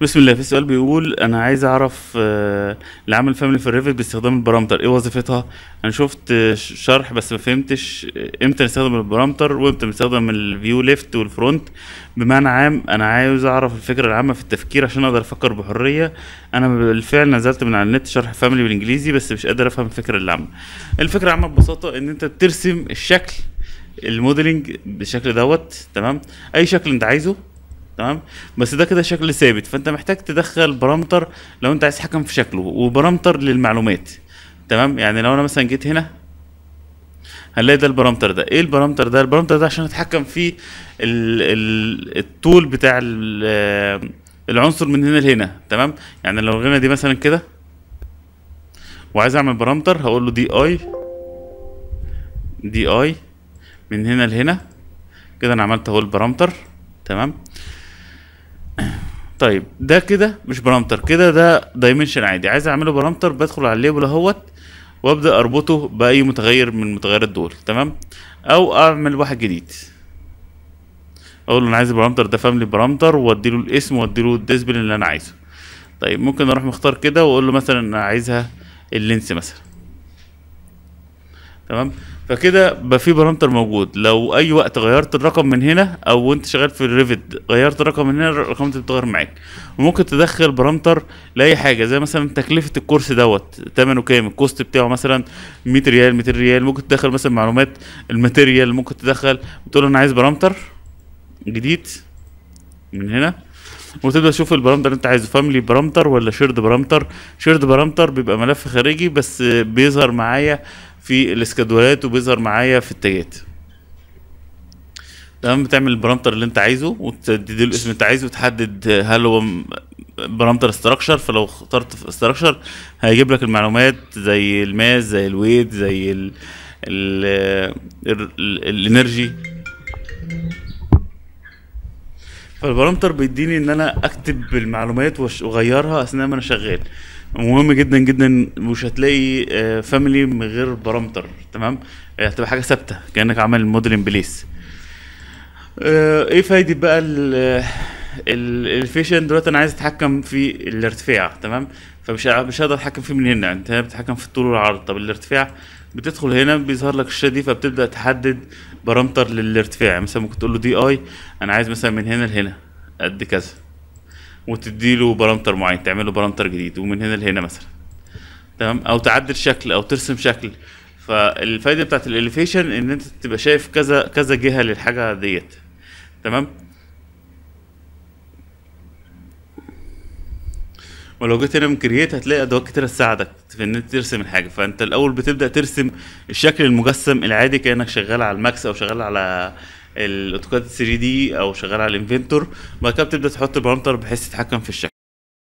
بسم الله في سؤال بيقول انا عايز اعرف آه، اللي عامل فاميلي في الريفت باستخدام البارامتر ايه وظيفتها انا شفت شرح بس ما فهمتش آه، امتى نستخدم البارامتر وامتى نستخدم الفيو ليفت والفرونت بمعنى عام انا عايز اعرف الفكره العامه في التفكير عشان اقدر افكر بحريه انا بالفعل نزلت من على النت شرح فاميلي بالانجليزي بس مش قادر افهم الفكره العامه الفكره العامه ببساطه ان انت بترسم الشكل الموديلنج بالشكل دوت تمام اي شكل انت عايزه تمام بس ده كده شكل ثابت فانت محتاج تدخل برامتر لو انت عايز تحكم في شكله وبرامتر للمعلومات تمام يعني لو انا مثلا جيت هنا هنلاقي ده البرامتر ده ايه البرامتر ده البرامتر ده عشان اتحكم في الطول بتاع العنصر من هنا لهنا تمام يعني لو غنى دي مثلا كده وعايز اعمل برامتر هقول له دي اي دي اي من هنا لهنا كده انا عملت اهو البرامتر تمام طيب ده كده مش برامتر كده ده دايمنشن عادي عايز اعمله برامتر بدخل على الليبل اهوت وابدا اربطه باي متغير من المتغيرات دول تمام او اعمل واحد جديد اقول له انا عايز البرامتر ده فاملي برامتر وادي له الاسم وادي له الديسبل اللي انا عايزه طيب ممكن اروح مختار كده واقول له مثلا انا عايزها اللينس مثلا تمام فكده بقى في بارامتر موجود لو اي وقت غيرت الرقم من هنا او وانت شغال في الريفت غيرت الرقم من هنا الرقم بتتغير معاك وممكن تدخل بارامتر لاي حاجه زي مثلا تكلفه الكورس دوت ثمنه كام الكوست بتاعه مثلا 100 ريال 200 ريال ممكن تدخل مثلا معلومات الماتيريال ممكن تدخل بتقول انا عايز بارامتر جديد من هنا وتبدا تشوف البرامتر اللي انت عايزه فاملي برامتر ولا شيرد برامتر شيرد برامتر بيبقى ملف خارجي بس بيظهر معايا في الاسكادولات وبيظهر معايا في التاجات تمام بتعمل البرامتر اللي انت عايزه وتدي له الاسم اللي انت عايزه وتحدد هل هو برامتر استراكشر فلو اخترت استراكشر هيجيب لك المعلومات زي الماس زي الويت زي ال الانرجي فالبارامتر بيديني ان انا اكتب المعلومات واغيرها اثناء ما انا شغال مهم جدا جدا مش هتلاقي فاميلي آه، من غير بارامتر تمام آه، هتبقى حاجه ثابته كانك عامل موديل بليس ايه فايده بقى الفيشن دلوقتي انا عايز اتحكم في الارتفاع تمام فمش مش هقدر اتحكم فيه من هنا انت بتتحكم في الطول والعرض طب الارتفاع بتدخل هنا بيظهر لك الشاشه دي فبتبدا تحدد بارامتر للارتفاع مثلا ممكن تقول له دي اي انا عايز مثلا من هنا لهنا قد كذا وتديله بارامتر معين تعمله بارامتر جديد ومن هنا لهنا مثلا تمام او تعدل شكل او ترسم شكل فالفايده بتاعت الاليفيشن ان انت تبقى شايف كذا كذا جهه للحاجه ديت تمام ما لو جيت هنا من كرييت هتلاقي ادوات كتيره تساعدك في ان انت ترسم الحاجه فانت الاول بتبدا ترسم الشكل المجسم العادي كانك شغال على الماكس او شغال على الاوتوكاد 3 دي او شغال على الانفنتور بعد كده بتبدا تحط البرامتر بحيث تتحكم في الشكل